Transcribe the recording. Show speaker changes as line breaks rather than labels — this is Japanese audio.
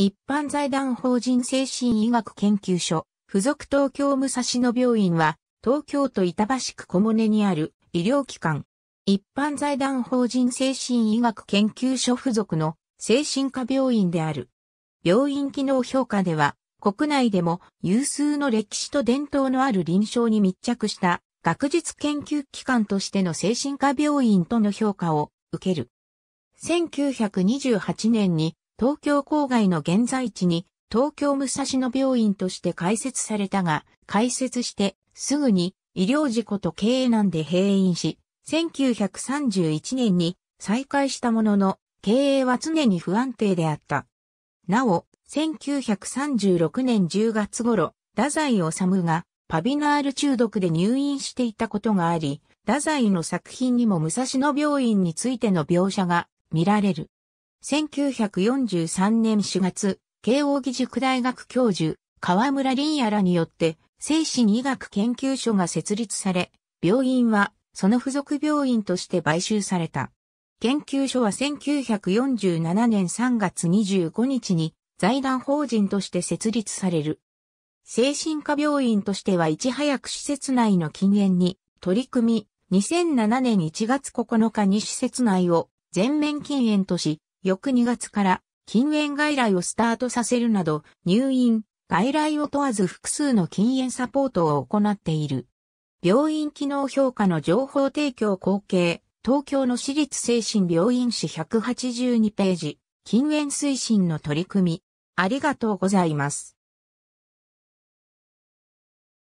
一般財団法人精神医学研究所、附属東京武蔵野病院は、東京都板橋区小胸にある医療機関。一般財団法人精神医学研究所附属の精神科病院である。病院機能評価では、国内でも有数の歴史と伝統のある臨床に密着した学術研究機関としての精神科病院との評価を受ける。1928年に東京郊外の現在地に東京武蔵野病院として開設されたが、開設してすぐに医療事故と経営難で閉院し、1931年に再開したものの、経営は常に不安定であった。なお、1936年10月頃、太宰治がパビナール中毒で入院していたことがあり、太宰の作品にも武蔵野病院についての描写が見られる。1943年4月、慶応義塾大学教授、河村林也らによって、精神医学研究所が設立され、病院はその付属病院として買収された。研究所は1947年3月25日に財団法人として設立される。精神科病院としてはいち早く施設内の禁煙に取り組み、2007年1月9日に施設内を全面禁煙とし、翌2月から禁煙外来をスタートさせるなど、入院、外来を問わず複数の禁煙サポートを行っている。病院機能評価の情報提供後継、東京の私立精神病院史182ページ、禁煙推進の取り組み。ありがとうございます。